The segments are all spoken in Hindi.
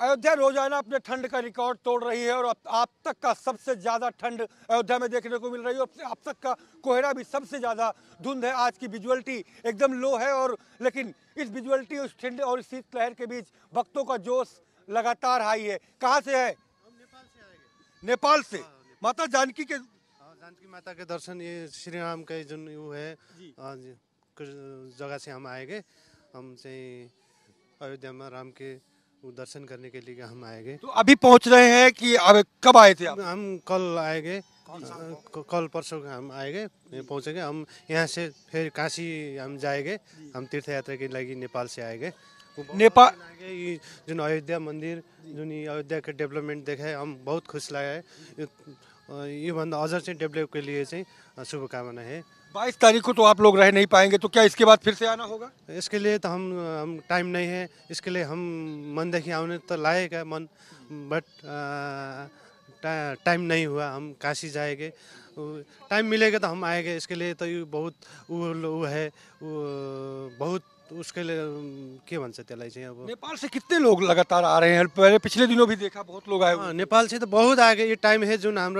अयोध्या रोजाना अपने ठंड का रिकॉर्ड तोड़ रही है और आप तक का सबसे ज़्यादा ठंड अयोध्या में देखने को मिल रही है आप तक का कोहरा भी सबसे ज़्यादा धुंध है आज की विजुअलिटी एकदम लो है और लेकिन इस विजुअलिटी उस ठंड और इस शीतलहर के बीच भक्तों का जोश लगातार हाई है कहाँ से है नेपाल से माता जानकी के हाँ, जानकी माता के दर्शन ये श्री राम का जो वो है जगह से हम आएंगे हम से अयोध्या में राम के दर्शन करने के लिए हम आए गए तो अभी पहुंच रहे हैं कि अब कब आए थे आप हम कल आए गए कल परसों हम आएंगे पहुँचेंगे हम यहाँ से फिर काशी हम जाएंगे हम तीर्थ यात्रा के लिए नेपाल से आएंगे नेपाल जो अयोध्या मंदिर जो अयोध्या के डेवलपमेंट देखे हम बहुत ये लगाए अजर से डेवलप के लिए शुभकामना है बाईस तारीख को तो आप लोग रह नहीं पाएंगे तो क्या इसके बाद फिर से आना होगा इसके लिए तो हम हम टाइम नहीं है इसके लिए हम देखिए आने तो लाएगा मन बट आ, टाइम नहीं हुआ हम काशी जाएंगे टाइम मिलेगा तो हम आएंगे इसके लिए तो बहुत वो है वो बहुत तो उसके लिए के भन्छ अब नेपाल से कितने लोग लगातार आ रहे हैं पहले पिछले दिनों भी देखा बहुत लोग आए हाँ, नेपाल से तो बहुत आए गए ये टाइम है जो हम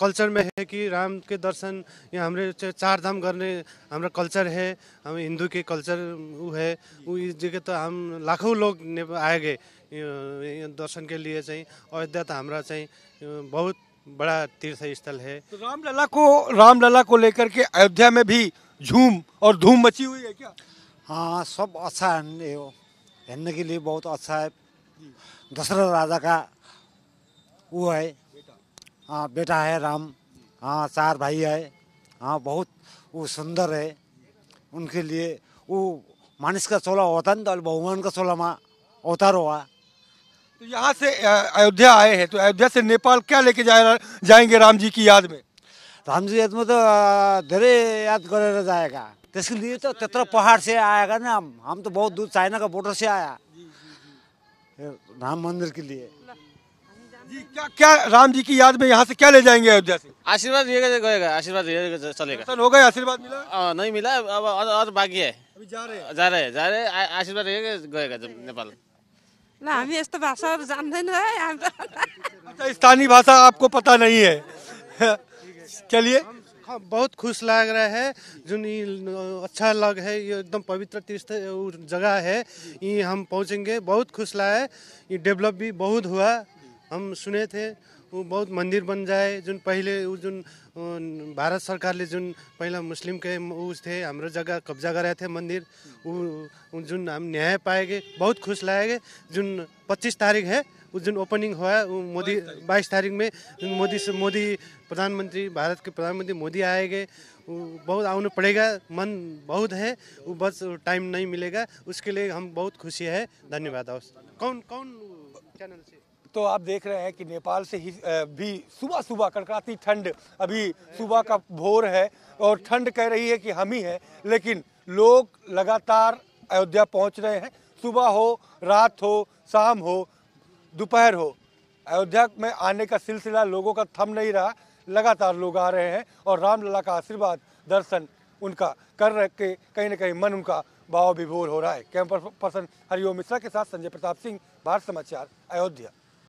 कल्चर में है कि राम के दर्शन या हमारे चार धाम करने हमारा कल्चर है हम हिंदू के कल्चर वो है वो जगह तो हम लाखों लोग आए गए दर्शन के लिए अयोध्या तो हमारा चाहे बहुत बड़ा तीर्थ स्थल है तो रामलला को रामलला को लेकर के अयोध्या में भी झूम और धूम मची हुई है क्या हाँ सब अच्छा है ये हेरने के लिए बहुत अच्छा है दशरथ राजा का वो है हाँ बेटा है राम हाँ चार भाई है हाँ बहुत वो सुंदर है उनके लिए वो मानिस का चोला होता नहीं तो भगवान का चोला माँ अवतार हुआ तो यहाँ से अयोध्या आए हैं तो अयोध्या से नेपाल क्या लेके जाए जाएंगे राम जी की याद में राम जी याद में तो धेरे याद कर जाएगा तो इसके लिए तो तेतरा पहाड़ से आएगा ना हम हम तो बहुत दूर चाइना का बॉर्डर से आया राम मंदिर के लिए जी क्या क्या राम जी की याद में यहाँ से क्या ले जाएंगे अयोध्या से आशीर्वाद ये आशीर्वाद ये चलेगा हो गया आशीर्वाद मिला आ, नहीं मिला अब और, और बाकी है अभी जा रहे जा रहे जा रहे आशीर्वाद ये गएगा नेपाल ना हम तो भाषा जान्दैन तो जानते हैं त तो। अच्छा, स्थानीय भाषा आपको पता नहीं है चलिए हाँ बहुत खुश लग रहा है जो अच्छा लग है ये एकदम पवित्र तीर्थ जगह है ये हम पहुँचेंगे बहुत खुश लगा है ये डेवलप भी बहुत हुआ हम सुने थे वो बहुत मंदिर बन जाए जो पहले वो जो भारत सरकार जो पहला मुस्लिम के उस थे हमारे जगह कब्जा कराए थे मंदिर वो जो हम न्याय पाएंगे बहुत खुश लाएंगे जो 25 तारीख है उस दिन ओपनिंग हुआ मोदी बाईस तारीख में मोदी से मोदी प्रधानमंत्री भारत के प्रधानमंत्री मोदी आएंगे बहुत आने पड़ेगा मन बहुत है वो बस टाइम नहीं मिलेगा उसके लिए हम बहुत खुशी है धन्यवाद कौन कौन चैनल से तो आप देख रहे हैं कि नेपाल से ही भी सुबह सुबह कड़कड़ाती ठंड अभी सुबह का भोर है और ठंड कह रही है कि हम ही है लेकिन लोग लगातार अयोध्या पहुंच रहे हैं सुबह हो रात हो शाम हो दोपहर हो अयोध्या में आने का सिलसिला लोगों का थम नहीं रहा लगातार लोग आ रहे हैं और रामलला का आशीर्वाद दर्शन उनका कर रख के कहीं ना कहीं मन उनका भाव विभोर हो रहा है कैमरा पर्सन हरिओम मिश्रा के साथ संजय प्रताप सिंह भारत समाचार अयोध्या